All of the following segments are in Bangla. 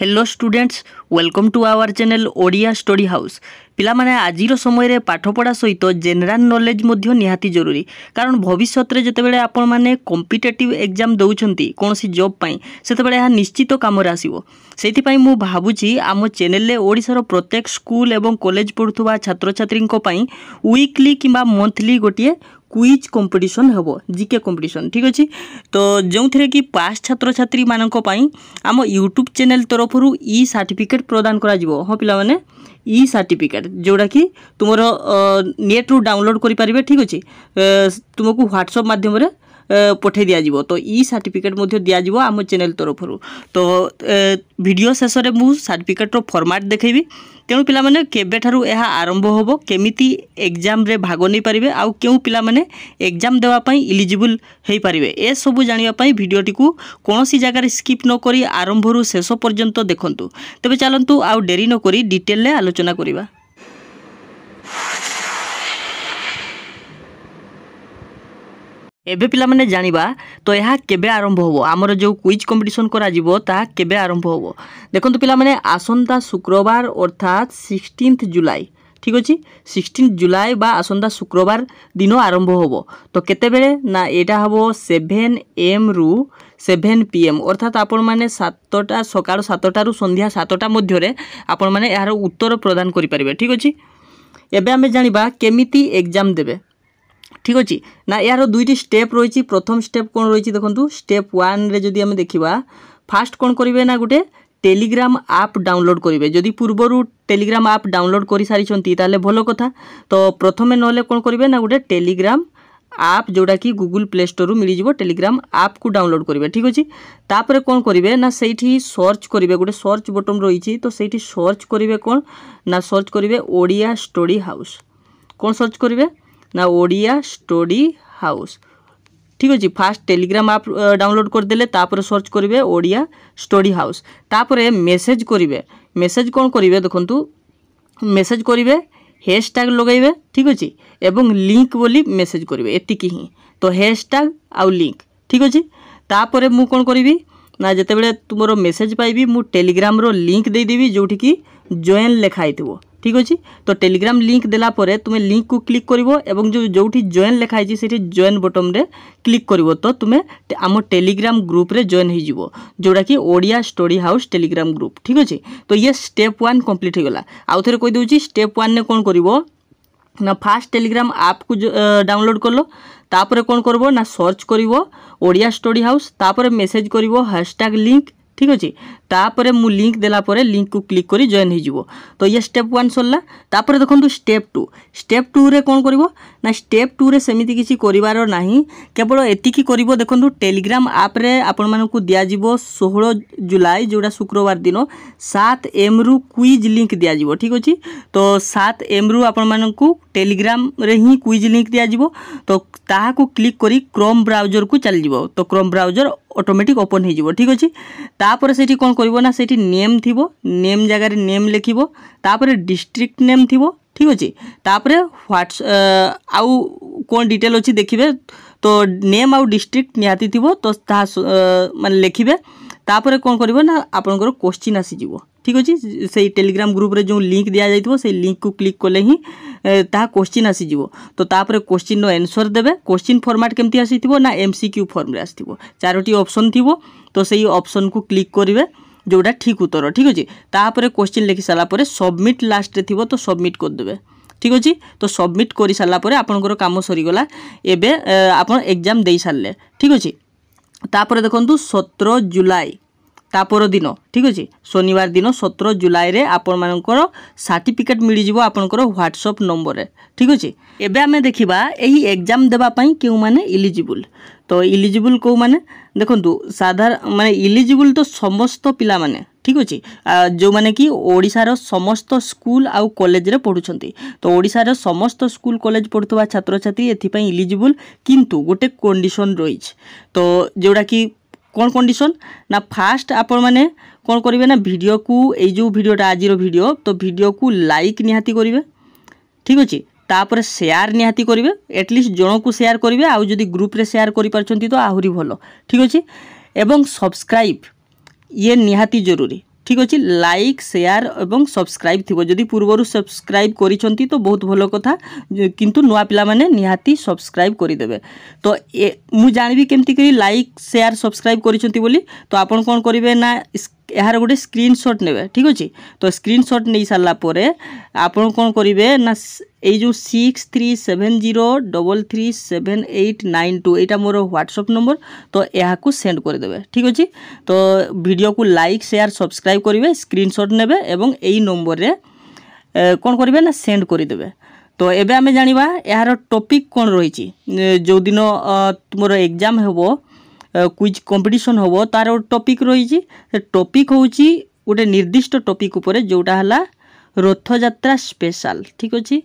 hello students welcome to our channel Odia Story House ପିଲାମାନେ ଆଜିର ସମୟରେ ପାଠପଢ଼ା ସହିତ ଜେନେରାଲ୍ ନଲେଜ୍ ମଧ୍ୟ ନିହାତି ଜରୁରୀ କାରଣ ଭବିଷ୍ୟତରେ ଯେତେବେଳେ ଆପଣମାନେ କମ୍ପିଟେଟିଭ୍ ଏକ୍ଜାମ୍ ଦେଉଛନ୍ତି କୌଣସି ଜବ୍ ପାଇଁ ସେତେବେଳେ ଏହା ନିଶ୍ଚିତ କାମରେ ଆସିବ ସେଇଥିପାଇଁ ମୁଁ ଭାବୁଛି ଆମ ଚ୍ୟାନେଲ୍ରେ ଓଡ଼ିଶାର ପ୍ରତ୍ୟେକ ସ୍କୁଲ ଏବଂ କଲେଜ ପଢ଼ୁଥିବା ଛାତ୍ରଛାତ୍ରୀଙ୍କ ପାଇଁ ୱିକ୍ଲି କିମ୍ବା ମନ୍ଥଲି ଗୋଟିଏ কুইজ কম্পিটিশন হব জিকে কম্পিটিশন ঠিক আছে তো যেউথিরে কি পাস ছাত্রছাত্রী মানক পাই আম ইউট্যুব চ্যানেল তরফর ই সার্টিফিকেট প্রদান করা যাব হ্যাঁ পিলামানে ই সার্টিফিকেট যেটা কি তোমার নেট্রু ডাউনলোড করে পারিবে ঠিক আছে তোমাকে হোয়াটসঅ্যাপ মাধ্যমে ପଠାଇ ଦିଆଯିବ ତ ଇ ସାର୍ଟିଫିକେଟ୍ ମଧ୍ୟ ଦିଆଯିବ ଆମ ଚ୍ୟାନେଲ୍ ତରଫରୁ ତ ଭିଡ଼ିଓ ଶେଷରେ ମୁଁ ସାର୍ଟିଫିକେଟ୍ର ଫର୍ମାଟ୍ ଦେଖାଇବି ତେଣୁ ପିଲାମାନେ କେବେଠାରୁ ଏହା ଆରମ୍ଭ ହେବ କେମିତି ଏକ୍ଜାମ୍ରେ ଭାଗ ନେଇପାରିବେ ଆଉ କେଉଁ ପିଲାମାନେ ଏକ୍ଜାମ୍ ଦେବା ପାଇଁ ଇଲିଜିବୁଲ୍ ହୋଇପାରିବେ ଏସବୁ ଜାଣିବା ପାଇଁ ଭିଡ଼ିଓଟିକୁ କୌଣସି ଜାଗାରେ ସ୍କିପ୍ ନ କରି ଆରମ୍ଭରୁ ଶେଷ ପର୍ଯ୍ୟନ୍ତ ଦେଖନ୍ତୁ ତେବେ ଚାଲନ୍ତୁ ଆଉ ଡେରି ନ କରି ଡିଟେଲ୍ରେ ଆଲୋଚନା କରିବା ଏବେ ପିଲାମାନେ ଜାଣିବା ତ ଏହା କେବେ ଆରମ୍ଭ ହେବ ଆମର ଯେଉଁ କୁଇଜ୍ କମ୍ପିଟିସନ୍ କରାଯିବ ତାହା କେବେ ଆରମ୍ଭ ହେବ ଦେଖନ୍ତୁ ପିଲାମାନେ ଆସନ୍ତା ଶୁକ୍ରବାର ଅର୍ଥାତ୍ ସିକ୍ସଟିନ୍ଥ ଜୁଲାଇ ঠিক আছে সিক্সটিন জুলাই বা আসন্তা শুক্রবার দিন আরম্ভ হব তো কেতবে না এটা হব সেভেন এম রু সেভেন পি এম অর্থাৎ আপন মানে সাতটা সকাল সাতটার সন্ধ্যা সাতটা মধ্যে আপন মানে এর উত্তর প্রদান করে পারে ঠিক আছে এবে আমি জাঁয়া কেমিতি এক্সাম দেবে ঠিক আছে না এর দুইটি স্টেপ রয়েছে প্রথম স্টেপ কোণ রয়েছে দেখুন স্টেপ ওয়ান্রে যদি আমি দেখিবা ফার্স্ট কোণ করবে না গোটে টেলিগ্রাম আপ ডাউনলোড করবে যদি পূর্বর টেলিগ্রাম আপ ডাউনলোড করে সারি তাহলে ভালো কথা তো প্রথমে নহলে কোণ করবে না গোটে টেলিগ্রাম আপ যেটা কি গুগল প্লে স্টোরু মিলিযোগ টেলিগ্রাম আপ কু ডাউনলোড করবে ঠিক আছে তাপরে কোণ করবে না সেইটি সর্চ করবে গোটে সর্চ বটন রয়েছে তো সেইটি সর্চ করবে কোণ না সর্চ করবে ওড়িয়া স্টোরি হাউস কোণ সর্চ করবে না ଓଡ଼ିଆ ଷ୍ଟୋରି ହାଉସ୍ ঠিক আছে ফার্স্ট টেলিগ্রাম আপ ডাউনলোড করেদেলে তাপরে সর্চ করবে ওড়িয়া স্টোরি হাউস তাপরে মেসেজ করবে মেসেজ কোণ করবে দেখুন মেসেজ করবে হ্যাশট্যাগ লগাইবে ঠিক আছে এবং লিঙ্ক বলি মেসেজ করবে এতিকি হি তো হ্যাশট্যাগ আউ লিঙ্ক ঠিক আছে তাপরে মু কোণ করবি না যেতবে তোমার মেসেজ পাইবি মু টেলিগ্রামর লিঙ্ক দিয়ে দেবি যেটিকি জয়েন লেখা হয়ে ঠিক আছে তো টেলিগ্রাম লিঙ্ক দেলা পরে তুমি লিঙ্ককু ক্লিক করিব এবং যেটি জয়েন লেখা হয়েছে সেটি জয়েন বটমরে ক্লিক করিব তো তুমি আম টেলিগ্রাম গ্রুপরে জয়েন হয়ে যেটা কি Odia Story House Telegram group ঠিক আছে তো ইয়ে স্টেপ ওয়ান কমপ্লিট হয়ে গলা আউথরে কইদেছি স্টেপ ওয়ানে কোণ করব না ফার্স্ট টেলিগ্রাম আপকু ডাউনলোড করলো তাপরে কোণ করব না সর্চ করব ওড়িয়া স্টোরি হাউস তাপরে মেসেজ করব হ্যাশট্যাগ লিঙ্ক ঠিক ଅଛି ତାପରେ ମୁଁ ଲିଙ୍କ୍ ଦେଲା ପରେ ଲିଙ୍କ୍କୁ କ୍ଲିକ୍ କରି ଜଏନ୍ ହୋଇଯିବ ତ ଇଏ ଷ୍ଟେପ୍ ୱାନ୍ ସରିଲା ତାପରେ ଦେଖନ୍ତୁ ଷ୍ଟେପ୍ ଟୁ ଷ୍ଟେପ୍ ଟୁରେ କ'ଣ କରିବ ନା ଷ୍ଟେପ୍ ଟୁରେ ସେମିତି କିଛି କରିବାର ନାହିଁ କେବଳ ଏତିକି କରିବ ଦେଖନ୍ତୁ ଟେଲିଗ୍ରାମ ଆପ୍ରେ ଆପଣମାନଙ୍କୁ ଦିଆଯିବ ଷୋହଳ ଜୁଲାଇ ଯେଉଁଟା ଶୁକ୍ରବାର ଦିନ ସାତ ଏମ୍ରୁ କୁଇଜ୍ ଲିଙ୍କ୍ ଦିଆଯିବ ଠିକ୍ ଅଛି ତ ସାତ ଏମ୍ରୁ ଆପଣମାନଙ୍କୁ ଟେଲିଗ୍ରାମରେ ହିଁ କୁଇଜ୍ ଲିଙ୍କ୍ ଦିଆଯିବ ତ ତାହାକୁ କ୍ଲିକ୍ କରି କ୍ରୋମ୍ ବ୍ରାଉଜରକୁ ଚାଲିଯିବ ତ କ୍ରୋମ୍ ବ୍ରାଉଜର অটোমেটিক ওপন হয়ে যাব ঠিক আছে তাপরে সেটি কোণ করব না সেটি নেম থিব নেম জায়গায় নেম লিখব তাপরে ডিস্ট্রিক্ট নেম থিব ঠিক আছে তাপরে হোয়াটস আউ কোন ডিটেল অছি দেখিবে তো নেম আউ ডিস্ট্রিক্ট নিহাতি থিব তো তাহা মানে লিখিবে তাপরে কম করব না আপনার কোশ্চিন আসিযোগ ঠিক আছে সেই টেলিগ্রাম গ্রুপরে যে লিঙ্ক দিয়া যাই সেই লিঙ্কু ক্লিক কলে হি তাহা কোশ্চিন আসিযোগ তো তাপরে কোশ্চিন্র এনসর দেবে কোশ্চিন ফর্মাট কেমতি আসিথিব না এমসিকিউ ফর্মরে আসিথিব চারোটি অপশন থিব তো সেই অপশনকু ক্লিক করবে যেটা ঠিক উত্তর ঠিক আছে তাপরে কোশ্চিন লিখি সারা পরে সবমিট লাস্টে থিব তো সবমিট করিদেবে ঠিক আছে তো সবমিট করে সারা পরে আপনার কাম সরিগলা এবে আপনার এক্সাম দিয়ে সারলে ঠিক আছে তারপরে দেখুন সতেরো জুলাই ତା ପରଦିନ ଠିକ୍ ଅଛି ଶନିବାର ଦିନ ସତର ଜୁଲାଇରେ ଆପଣମାନଙ୍କର ସାର୍ଟିଫିକେଟ୍ ମିଳିଯିବ ଆପଣଙ୍କର ହ୍ୱାଟ୍ସଅପ୍ ନମ୍ବରରେ ଠିକ୍ ଅଛି ଏବେ ଆମେ ଦେଖିବା ଏହି ଏକ୍ଜାମ୍ ଦେବା ପାଇଁ କେଉଁମାନେ ଇଲିଜିବୁଲ୍ ତ ଇଲିଜିବୁଲ୍ କେଉଁମାନେ ଦେଖନ୍ତୁ ସାଧାରଣ ମାନେ ଇଲିଜିବୁଲ୍ ତ ସମସ୍ତ ପିଲାମାନେ ঠিক আছে যে কি ওড়শার সমস্ত স্কুল আউ কলেজে পড়ুছেন তো ওড়শার সমস্ত স্কুল কলেজ পড়ুয়া ছাত্রছাত্রী এথিপাই ইলিজিবল কিন্তু গোটে কন্ডিশন রয়েছে তো যেটা কি কোন কন্ডিশন না ফার্স্ট আপনার মানে কোণ করবে না ভিডিওকু এই যে ভিডিওটা আজির ভিডিও তো ভিডিওকু লাইক নিহাতি করবে ঠিক আছে তাপরে সেয়ার নিহাতি করবে এটলিস্ট জনকু সেয়ার করবে আউ যদি গ্রুপে সেয়ার করে পারছেন তো আহরি ভালো ঠিক আছে এবং সবসক্রাইব ইয়ে নিহাতি জরুরি ঠিক ଅଛି ଲାଇକ୍ ସେୟାର ଏବଂ ସବସ୍କ୍ରାଇବ୍ ଥିବ ଯଦି ପୂର୍ବରୁ ସବସ୍କ୍ରାଇବ୍ କରିଛନ୍ତି ତ ବହୁତ ଭଲ କଥା କିନ୍ତୁ ନୂଆ ପିଲାମାନେ ନିହାତି ସବସ୍କ୍ରାଇବ୍ କରିଦେବେ ତ ମୁଁ ଜାଣିବି କେମିତି କରି ଲାଇକ୍ ସେୟାର ସବସ୍କ୍ରାଇବ୍ କରିଛନ୍ତି ବୋଲି ତ ଆପଣ କ'ଣ କରିବେ ନା ଏହାର ଗୋଟେ ସ୍କ୍ରିନ୍ସଟ୍ ନେବେ ଠିକ୍ ଅଛି ତ ସ୍କ୍ରିନ୍ସଟ୍ ନେଇସାରିଲା ପରେ ଆପଣ କ'ଣ କରିବେ ନା ଏଇ ଯେଉଁ six three seven zero double three seven eight nine two ଏଇଟା ମୋର ହ୍ୱାଟ୍ସଅପ୍ ନମ୍ବର ତ ଏହାକୁ ସେଣ୍ଡ କରିଦେବେ ଠିକ୍ ଅଛି ତ ଭିଡ଼ିଓକୁ ଲାଇକ୍ ସେୟାର ସବସ୍କ୍ରାଇବ୍ କରିବେ ସ୍କ୍ରିନ୍ସଟ୍ ନେବେ ଏବଂ ଏଇ ନମ୍ବରରେ କ'ଣ କରିବେ ନା ସେଣ୍ଡ କରିଦେବେ তো এবে আমি জাঁয়া এর টপিক কোণ রয়েছে যেদিন তোমার এক্জাম হব কুইজ কম্পিটিশন হব তার গোটে টপিক রয়েছে টপিক হচ্ছে গোটে নির্দিষ্ট টপিক উপরে যেটা হল রথযাত্রা স্পেশাল ঠিক আছে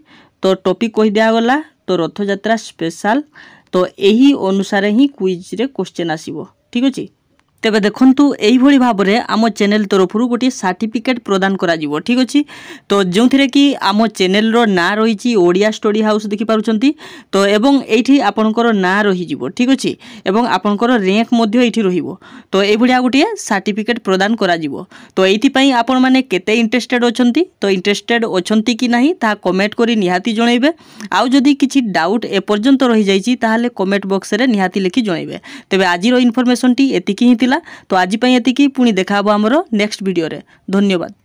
তো টপিক কই দিয়াগলা তো রথযাত্রা স্পেশাল তো এই অনুসারে ହିଁ কুইজରେ কোশ্চেন আসিব ঠিক আছে ତେବେ ଦେଖନ୍ତୁ ଏଇଭଳି ଭାବରେ ଆମ ଚ୍ୟାନେଲ୍ ତରଫରୁ ଗୋଟିଏ ସାର୍ଟିଫିକେଟ୍ ପ୍ରଦାନ କରାଯିବ ଠିକ୍ ଅଛି ତ ଯେଉଁଥିରେ କି ଆମ ଚ୍ୟାନେଲ୍ର ନାଁ ରହିଛି ଓଡ଼ିଆ ଷ୍ଟଡ଼ି ହାଉସ୍ ଦେଖିପାରୁଛନ୍ତି ତ ଏବଂ ଏଇଠି ଆପଣଙ୍କର ନାଁ ରହିଯିବ ଠିକ୍ ଅଛି ଏବଂ ଆପଣଙ୍କର ର୍ୟାଙ୍କ ମଧ୍ୟ ଏଇଠି ରହିବ ତ ଏଇଭଳିଆ ଗୋଟିଏ ସାର୍ଟିଫିକେଟ୍ ପ୍ରଦାନ କରାଯିବ ତ ଏଇଥିପାଇଁ ଆପଣମାନେ କେତେ ଇଣ୍ଟରେଷ୍ଟେଡ଼୍ ଅଛନ୍ତି ତ ଇଣ୍ଟରେଷ୍ଟେଡ଼୍ ଅଛନ୍ତି କି ନାହିଁ ତାହା କମେଣ୍ଟ କରି ନିହାତି ଜଣାଇବେ ଆଉ ଯଦି କିଛି ଡାଉଟ୍ ଏପର୍ଯ୍ୟନ୍ତ ରହିଯାଇଛି ତାହେଲେ କମେଣ୍ଟ ବକ୍ସରେ ନିହାତି ଲେଖି ଜଣାଇବେ ତେବେ ଆଜିର ଇନଫର୍ମେସନ୍ଟି ଏତିକି ହିଁ ଥିଲା ହେଲା ତ ଆଜି ପାଇଁ ଏତିକି ପୁଣି ଦେଖା ଦେଖାହେବ ଆମର ନେକ୍ସଟ ଭିଡ଼ିଓରେ ଧନ୍ୟବାଦ